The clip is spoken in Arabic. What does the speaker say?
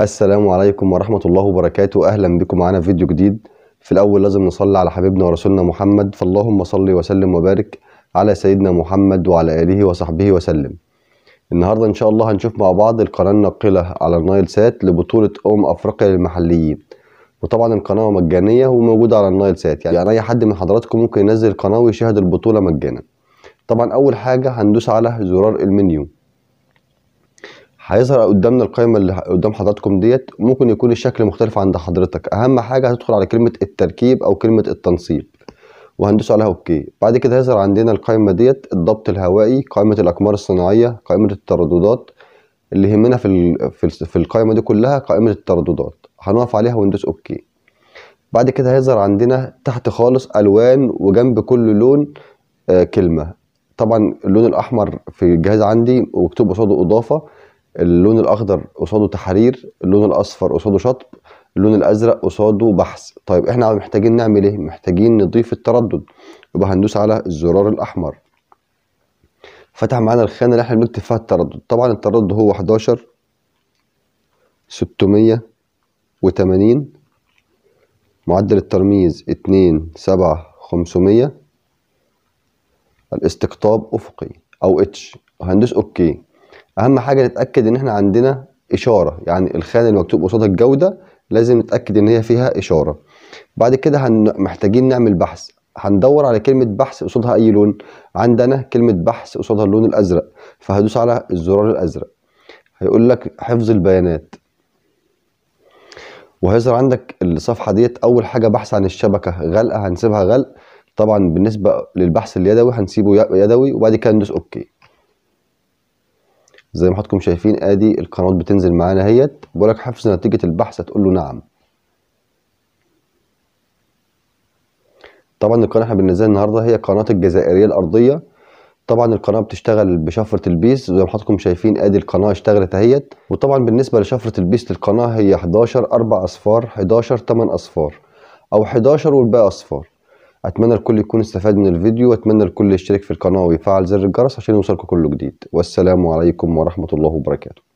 السلام عليكم ورحمة الله وبركاته أهلا بكم معنا في فيديو جديد في الأول لازم نصلي على حبيبنا ورسولنا محمد فاللهم صل وسلم وبارك على سيدنا محمد وعلى آله وصحبه وسلم النهاردة إن شاء الله هنشوف مع بعض القناة الناقلة على النايل سات لبطولة أم أفريقيا للمحليين وطبعا القناة مجانية وموجودة على النايل سات يعني أي حد من حضراتكم ممكن ينزل القناة ويشاهد البطولة مجانا طبعا أول حاجة هندوس على زرار المنيو هيظهر قدامنا القائمه اللي قدام حضراتكم ديت ممكن يكون الشكل مختلف عند حضرتك اهم حاجه هتدخل على كلمه التركيب او كلمه التنصيب وهندوس عليها اوكي بعد كده هيظهر عندنا القائمه ديت الضبط الهوائي قائمه الاقمار الصناعيه قائمه الترددات اللي يهمنا في في القائمه دي كلها قائمه الترددات هنقف عليها وندوس اوكي بعد كده هيظهر عندنا تحت خالص الوان وجنب كل لون آه، كلمه طبعا اللون الاحمر في الجهاز عندي ومكتوب قصاده اضافه اللون الاخضر قصاده تحرير اللون الاصفر قصاده شطب اللون الازرق قصاده بحث طيب احنا محتاجين نعمل ايه محتاجين نضيف التردد يبقى هندوس على الزرار الاحمر فتح معانا الخانه اللي احنا بنكتب فيها التردد طبعا التردد هو 11 680 معدل الترميز 2 7 500 الاستقطاب افقي او اتش هندوس اوكي اهم حاجه نتاكد ان احنا عندنا اشاره يعني الخانة اللي مكتوب قصاد الجوده لازم نتاكد ان هي فيها اشاره بعد كده هن... محتاجين نعمل بحث هندور على كلمة بحث قصادها أي لون عندنا كلمة بحث قصادها اللون الأزرق فهدوس على الزرار الأزرق هيقول لك حفظ البيانات وهيظهر عندك الصفحة ديت أول حاجة بحث عن الشبكة غلقة هنسيبها غلق طبعا بالنسبة للبحث اليدوي هنسيبه يدوي وبعد كده ندوس أوكي زي ما حضراتكم شايفين ادي القنوات بتنزل معانا اهيت بقول لك حفظ نتيجه البحث هتقول له نعم طبعا القناه احنا بننزلها النهارده هي قناه الجزائريه الارضيه طبعا القناه بتشتغل بشفره البيس زي ما حضراتكم شايفين ادي القناه اشتغلت اهيت وطبعا بالنسبه لشفره البيس للقناه هي 11 4 اصفار 11 8 اصفار او 11 والباقي اصفار اتمنى الكل يكون استفاد من الفيديو واتمنى الكل يشترك في القناه ويفعل زر الجرس عشان يوصلكم كل جديد والسلام عليكم ورحمه الله وبركاته